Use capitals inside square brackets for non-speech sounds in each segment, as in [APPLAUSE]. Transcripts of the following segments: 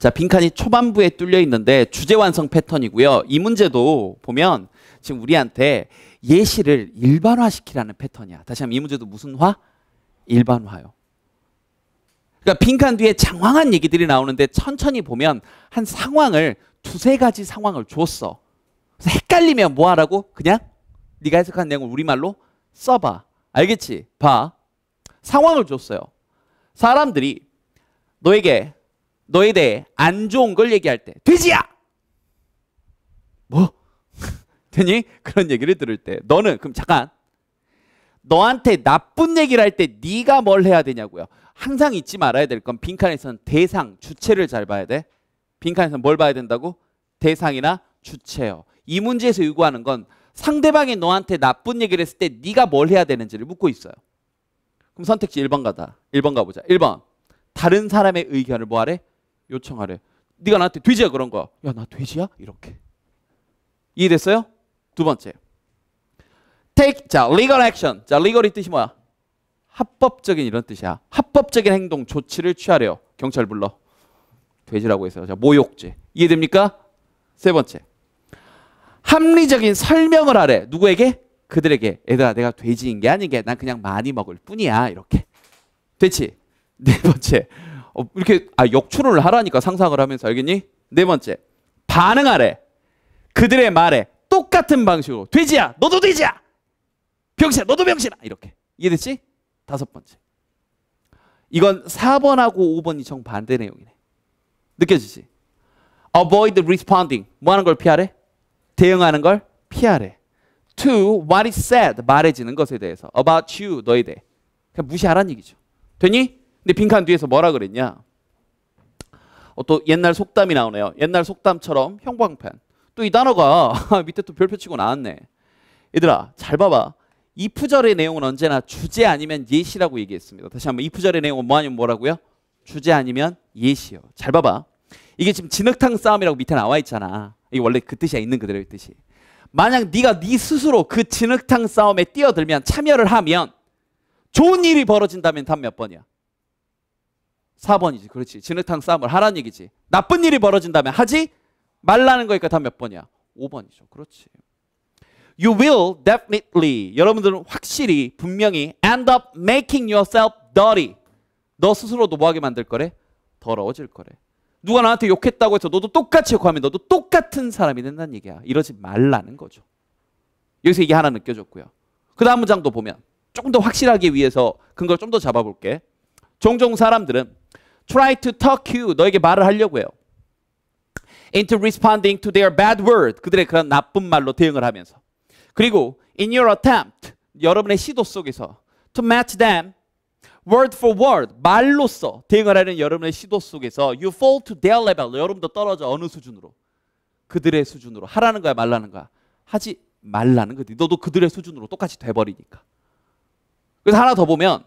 자, 빈칸이 초반부에 뚫려 있는데 주제 완성 패턴이고요. 이 문제도 보면 지금 우리한테 예시를 일반화시키라는 패턴이야. 다시 한번 이 문제도 무슨 화? 일반화요. 그러니까 빈칸 뒤에 장황한 얘기들이 나오는데 천천히 보면 한 상황을 두세 가지 상황을 줬어. 그래서 헷갈리면 뭐 하라고? 그냥 네가 해석한 내용을 우리말로 써봐. 알겠지? 봐. 상황을 줬어요. 사람들이 너에게 너에 대해 안 좋은 걸 얘기할 때 돼지야! 뭐? [LAUGHS] 되니? 그런 얘기를 들을 때 너는 그럼 잠깐 너한테 나쁜 얘기를 할 때 네가 뭘 해야 되냐고요. 항상 잊지 말아야 될 건 빈칸에서는 대상, 주체를 잘 봐야 돼. 빈칸에서는 뭘 봐야 된다고? 대상이나 주체요. 이 문제에서 요구하는 건 상대방이 너한테 나쁜 얘기를 했을 때 네가 뭘 해야 되는지를 묻고 있어요. 그럼 선택지 1번 가다. 1번 가보자. 1번. 다른 사람의 의견을 뭐하래? 요청하래. 네가 나한테 돼지야 그런 거. 야나 돼지야? 이렇게. 이해됐어요? 두 번째. Take 자 legal action. 자 legal이 뜻이 뭐야? 합법적인 이런 뜻이야. 합법적인 행동 조치를 취하래요. 경찰 불러. 돼지라고 해서 자 모욕죄. 이해됩니까? 세 번째. 합리적인 설명을 하래. 누구에게? 그들에게. 얘들아 내가 돼지인 게 아닌 게난 그냥 많이 먹을 뿐이야. 이렇게. 됐지? 네 번째. 어, 이렇게 아 역추론을 하라니까 상상을 하면서 알겠니? 네 번째 반응하래. 그들의 말에 똑같은 방식으로 돼지야 너도 돼지야 병신아 너도 병신아 이렇게 이해됐지? 다섯 번째 이건 4번하고 5번이 정반대 내용이네 느껴지지? Avoid responding 뭐 하는 걸 피하래? 대응하는 걸 피하래 To what is said 말해지는 것에 대해서 About you 너에 대해 그냥 무시하라는 얘기죠 되니? 근데 빈칸 뒤에서 뭐라 그랬냐? 어, 또 옛날 속담이 나오네요. 옛날 속담처럼 형광펜. 또 이 단어가 [LAUGHS] 밑에 또 별표 치고 나왔네. 얘들아 잘 봐봐. 이프절의 내용은 언제나 주제 아니면 예시라고 얘기했습니다. 다시 한번 이프절의 내용은 뭐 아니면 뭐라고요? 주제 아니면 예시요. 잘 봐봐. 이게 지금 진흙탕 싸움이라고 밑에 나와 있잖아. 이게 원래 그 뜻이야 있는 그대로의 뜻이. 만약 네가 네 스스로 그 진흙탕 싸움에 뛰어들면 참여를 하면 좋은 일이 벌어진다면 답 몇 번이야? 4번이지. 그렇지. 진흙탕 싸움을 하라는 얘기지. 나쁜 일이 벌어진다면 하지 말라는 거니까 다 몇 번이야? 5번이죠. 그렇지. You will definitely 여러분들은 확실히 분명히 end up making yourself dirty. 너스스로노 뭐하게 만들 거래? 더러워질 거래. 누가 나한테 욕했다고 해서 너도 똑같이 욕하면 너도 똑같은 사람이 된다는 얘기야. 이러지 말라는 거죠. 여기서 이게 하나 느껴졌고요. 그 다음 문장도 보면 조금 더 확실하게 위해서 근거를 좀 더 잡아볼게. 종종 사람들은 try to talk you 너에게 말을 하려고 해요. into responding to their bad word 그들의 그런 나쁜 말로 대응을 하면서 그리고 in your attempt 여러분의 시도 속에서 to match them word for word 말로써 대응을 하는 여러분의 시도 속에서 you fall to their level 여러분도 떨어져 어느 수준으로 그들의 수준으로 하라는 거야 말라는 거야 하지 말라는 거지 너도 그들의 수준으로 똑같이 돼버리니까 그래서 하나 더 보면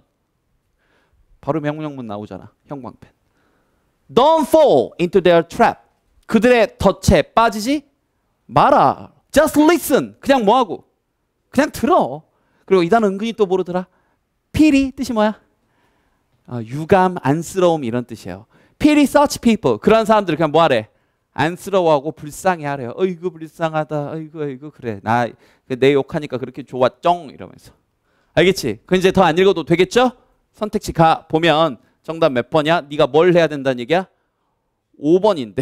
바로 명령문 나오잖아. 형광펜. Don't fall into their trap. 그들의 덫에 빠지지 마라. Just listen. 그냥 뭐하고? 그냥 들어. 그리고 이단 은근히 또 모르더라. 피리 뜻이 뭐야? 어, 아, 유감, 안쓰러움 이런 뜻이에요. Pity such people. 그런 사람들 그냥 뭐하래? 안쓰러워하고 불쌍해하래요. 어이구 불쌍하다. 어이구 어이구 그래. 나내 욕하니까 그렇게 좋았쩡 이러면서. 알겠지? 그 이제 더 안 읽어도 되겠죠? 선택지 가 보면 정답 몇 번이야? 네가 뭘 해야 된다는 얘기야? 5번인데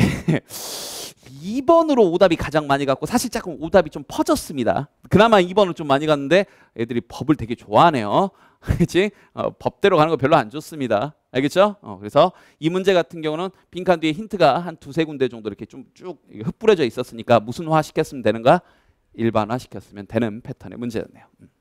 2번으로 [LAUGHS] 오답이 가장 많이 갔고 사실 조금 오답이 좀 퍼졌습니다. 그나마 2번을 좀 많이 갔는데 애들이 법을 되게 좋아하네요. [LAUGHS] 그렇지? 어, 법대로 가는 거 별로 안 좋습니다. 알겠죠? 어, 그래서 이 문제 같은 경우는 빈칸 뒤에 힌트가 한 두세 군데 정도 이렇게 좀 쭉 흩뿌려져 있었으니까 무슨 화 시켰으면 되는가? 일반화 시켰으면 되는 패턴의 문제였네요. 음.